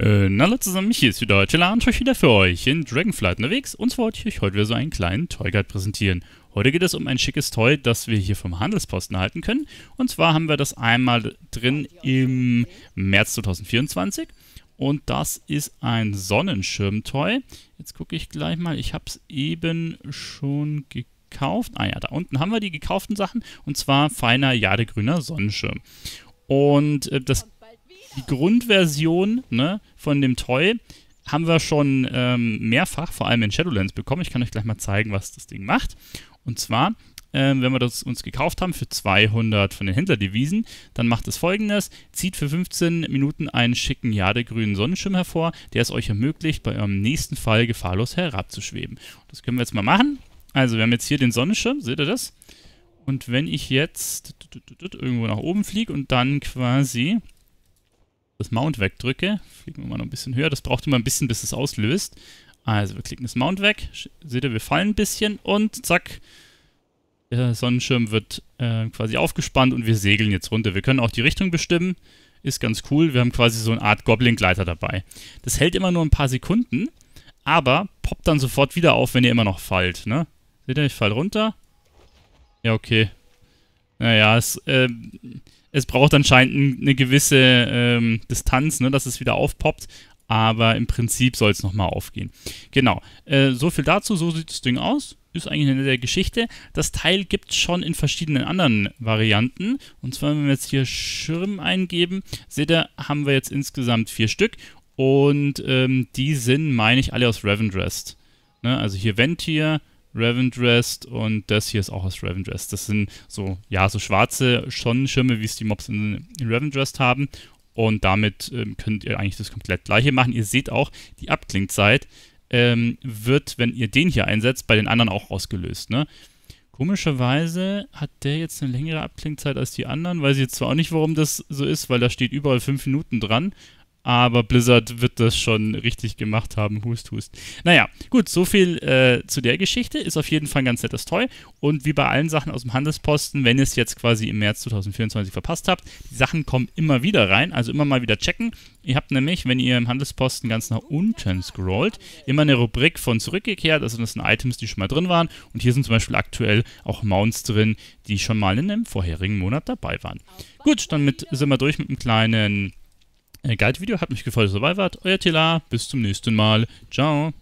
Äh, hallo zusammen, mich hier ist wieder heute und euch wieder für euch in Dragonflight unterwegs und zwar wollte ich euch heute wieder so einen kleinen Toy Guide präsentieren. Heute geht es um ein schickes Toy, das wir hier vom Handelsposten erhalten können und zwar haben wir das einmal drin im März 2024 und das ist ein Sonnenschirm-Toy. Jetzt gucke ich gleich mal, ich habe es eben schon gekauft Ah ja, da unten haben wir die gekauften Sachen und zwar feiner jadegrüner Sonnenschirm. Und äh, das die Grundversion ne, von dem Toy haben wir schon ähm, mehrfach, vor allem in Shadowlands, bekommen. Ich kann euch gleich mal zeigen, was das Ding macht. Und zwar, ähm, wenn wir das uns gekauft haben für 200 von den Händlerdevisen, dann macht es folgendes: zieht für 15 Minuten einen schicken jadegrünen Sonnenschirm hervor, der es euch ermöglicht, bei eurem nächsten Fall gefahrlos herabzuschweben. Das können wir jetzt mal machen. Also, wir haben jetzt hier den Sonnenschirm, seht ihr das? Und wenn ich jetzt irgendwo nach oben fliege und dann quasi das Mount wegdrücke, fliegen wir mal noch ein bisschen höher, das braucht immer ein bisschen, bis es auslöst. Also wir klicken das Mount weg, seht ihr, wir fallen ein bisschen und zack, der Sonnenschirm wird äh, quasi aufgespannt und wir segeln jetzt runter. Wir können auch die Richtung bestimmen, ist ganz cool. Wir haben quasi so eine Art Goblin-Gleiter dabei. Das hält immer nur ein paar Sekunden, aber poppt dann sofort wieder auf, wenn ihr immer noch fallt. Ne? Seht ihr, ich fall runter. Ja, okay. Naja, es, äh, es braucht anscheinend eine gewisse ähm, Distanz, ne, dass es wieder aufpoppt. Aber im Prinzip soll es nochmal aufgehen. Genau. Äh, so viel dazu. So sieht das Ding aus. Ist eigentlich eine nette Geschichte. Das Teil gibt es schon in verschiedenen anderen Varianten. Und zwar, wenn wir jetzt hier Schirm eingeben, seht ihr, haben wir jetzt insgesamt vier Stück. Und ähm, die sind, meine ich, alle aus Ravendrest. Ne? Also hier Ventier, Ravendrest und das hier ist auch aus Ravendrest. Das sind so, ja, so schwarze Sonnenschirme, wie es die Mobs in, in Ravendrest haben. Und damit ähm, könnt ihr eigentlich das komplett gleiche machen. Ihr seht auch, die Abklingzeit ähm, wird, wenn ihr den hier einsetzt, bei den anderen auch ausgelöst. Ne? Komischerweise hat der jetzt eine längere Abklingzeit als die anderen. Weiß ich jetzt zwar auch nicht, warum das so ist, weil da steht überall 5 Minuten dran aber Blizzard wird das schon richtig gemacht haben, hust, hust. Naja, gut, so viel äh, zu der Geschichte. Ist auf jeden Fall ein ganz nettes Toy. Und wie bei allen Sachen aus dem Handelsposten, wenn ihr es jetzt quasi im März 2024 verpasst habt, die Sachen kommen immer wieder rein, also immer mal wieder checken. Ihr habt nämlich, wenn ihr im Handelsposten ganz nach unten scrollt, immer eine Rubrik von zurückgekehrt. Also das sind Items, die schon mal drin waren. Und hier sind zum Beispiel aktuell auch Mounts drin, die schon mal in einem vorherigen Monat dabei waren. Gut, damit sind wir durch mit einem kleinen äh, Guide-Video. Hat mich gefreut, dass ihr dabei wart. Euer Tela. Bis zum nächsten Mal. Ciao.